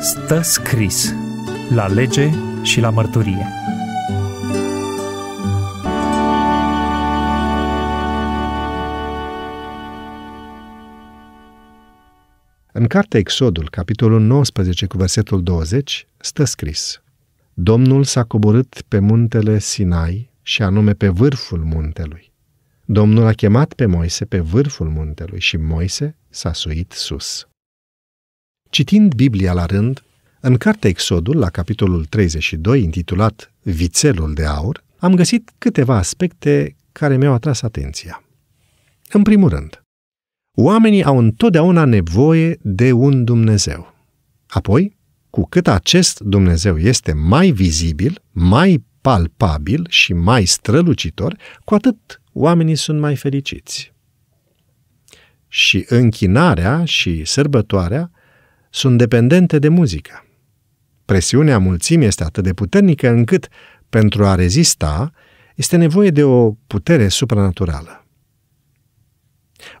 stă scris la lege și la mărturie. În cartea Exodul, capitolul 19 cu versetul 20, stă scris Domnul s-a coborât pe muntele Sinai și anume pe vârful muntelui. Domnul a chemat pe Moise pe vârful muntelui și Moise s-a suit sus. Citind Biblia la rând, în cartea Exodul, la capitolul 32, intitulat Vițelul de aur, am găsit câteva aspecte care mi-au atras atenția. În primul rând, oamenii au întotdeauna nevoie de un Dumnezeu. Apoi, cu cât acest Dumnezeu este mai vizibil, mai palpabil și mai strălucitor, cu atât oamenii sunt mai fericiți. Și închinarea și sărbătoarea sunt dependente de muzică. Presiunea mulțimii este atât de puternică încât, pentru a rezista, este nevoie de o putere supranaturală.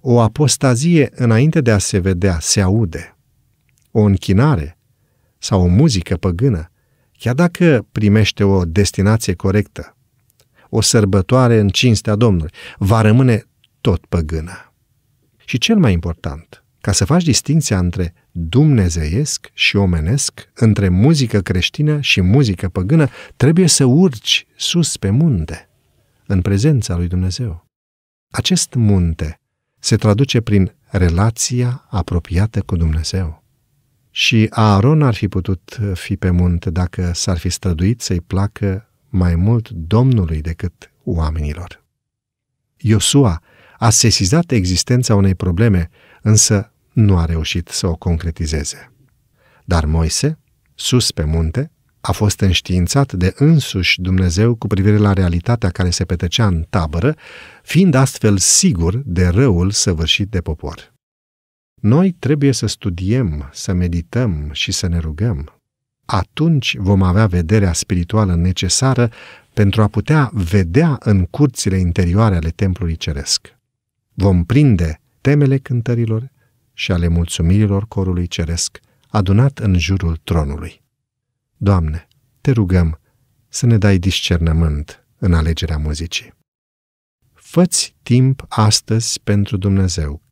O apostazie înainte de a se vedea se aude. O închinare sau o muzică păgână, chiar dacă primește o destinație corectă, o sărbătoare în cinstea Domnului, va rămâne tot păgână. Și cel mai important – ca să faci distinția între dumnezeiesc și omenesc, între muzică creștină și muzică păgână, trebuie să urci sus pe munte, în prezența lui Dumnezeu. Acest munte se traduce prin relația apropiată cu Dumnezeu. Și Aaron ar fi putut fi pe munte dacă s-ar fi străduit să-i placă mai mult Domnului decât oamenilor. Iosua a sesizat existența unei probleme, însă nu a reușit să o concretizeze. Dar Moise, sus pe munte, a fost înștiințat de însuși Dumnezeu cu privire la realitatea care se petrecea în tabără, fiind astfel sigur de răul săvârșit de popor. Noi trebuie să studiem, să medităm și să ne rugăm. Atunci vom avea vederea spirituală necesară pentru a putea vedea în curțile interioare ale templului ceresc. Vom prinde temele cântărilor, și ale mulțumirilor corului ceresc, adunat în jurul tronului. Doamne, te rugăm să ne dai discernământ în alegerea muzicii. Făți timp astăzi pentru Dumnezeu,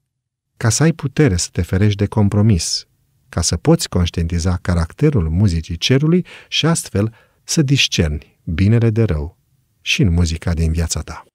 ca să ai putere să te ferești de compromis, ca să poți conștientiza caracterul muzicii cerului și astfel să discerni binele de rău și în muzica din viața ta.